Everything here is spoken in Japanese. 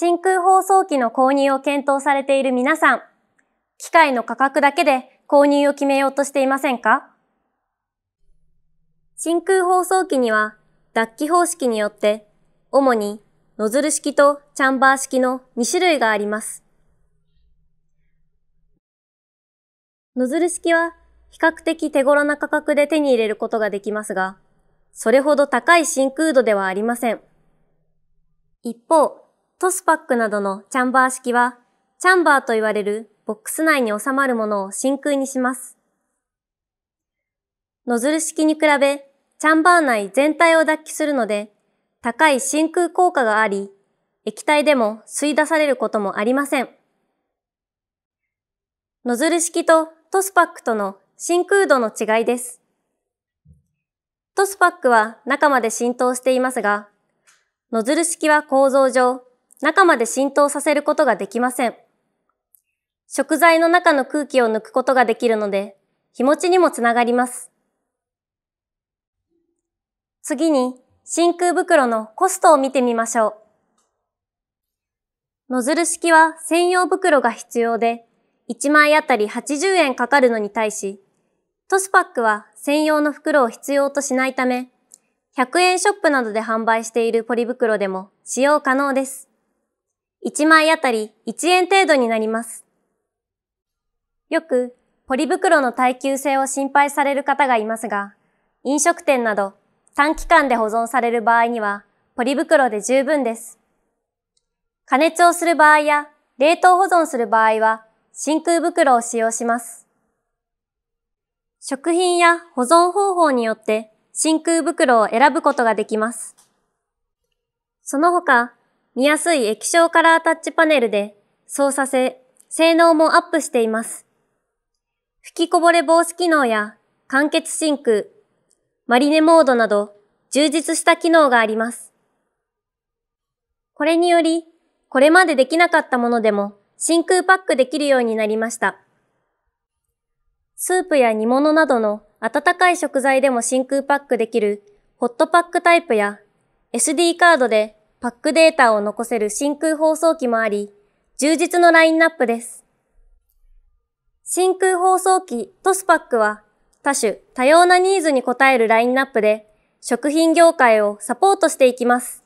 真空包装機の購入を検討されている皆さん、機械の価格だけで購入を決めようとしていませんか真空包装機には脱気方式によって、主にノズル式とチャンバー式の2種類があります。ノズル式は比較的手頃な価格で手に入れることができますが、それほど高い真空度ではありません。一方、トスパックなどのチャンバー式は、チャンバーと言われるボックス内に収まるものを真空にします。ノズル式に比べ、チャンバー内全体を脱気するので、高い真空効果があり、液体でも吸い出されることもありません。ノズル式とトスパックとの真空度の違いです。トスパックは中まで浸透していますが、ノズル式は構造上、中まで浸透させることができません。食材の中の空気を抜くことができるので、日持ちにもつながります。次に、真空袋のコストを見てみましょう。ノズル式は専用袋が必要で、1枚あたり80円かかるのに対し、トスパックは専用の袋を必要としないため、100円ショップなどで販売しているポリ袋でも使用可能です。1枚あたり1円程度になります。よくポリ袋の耐久性を心配される方がいますが、飲食店など短期間で保存される場合にはポリ袋で十分です。加熱をする場合や冷凍保存する場合は真空袋を使用します。食品や保存方法によって真空袋を選ぶことができます。その他、見やすい液晶カラータッチパネルで操作性、性能もアップしています。吹きこぼれ防止機能や完結真空、マリネモードなど充実した機能があります。これにより、これまでできなかったものでも真空パックできるようになりました。スープや煮物などの温かい食材でも真空パックできるホットパックタイプや SD カードでパックデータを残せる真空放送機もあり、充実のラインナップです。真空放送機トスパックは多種多様なニーズに応えるラインナップで食品業界をサポートしていきます。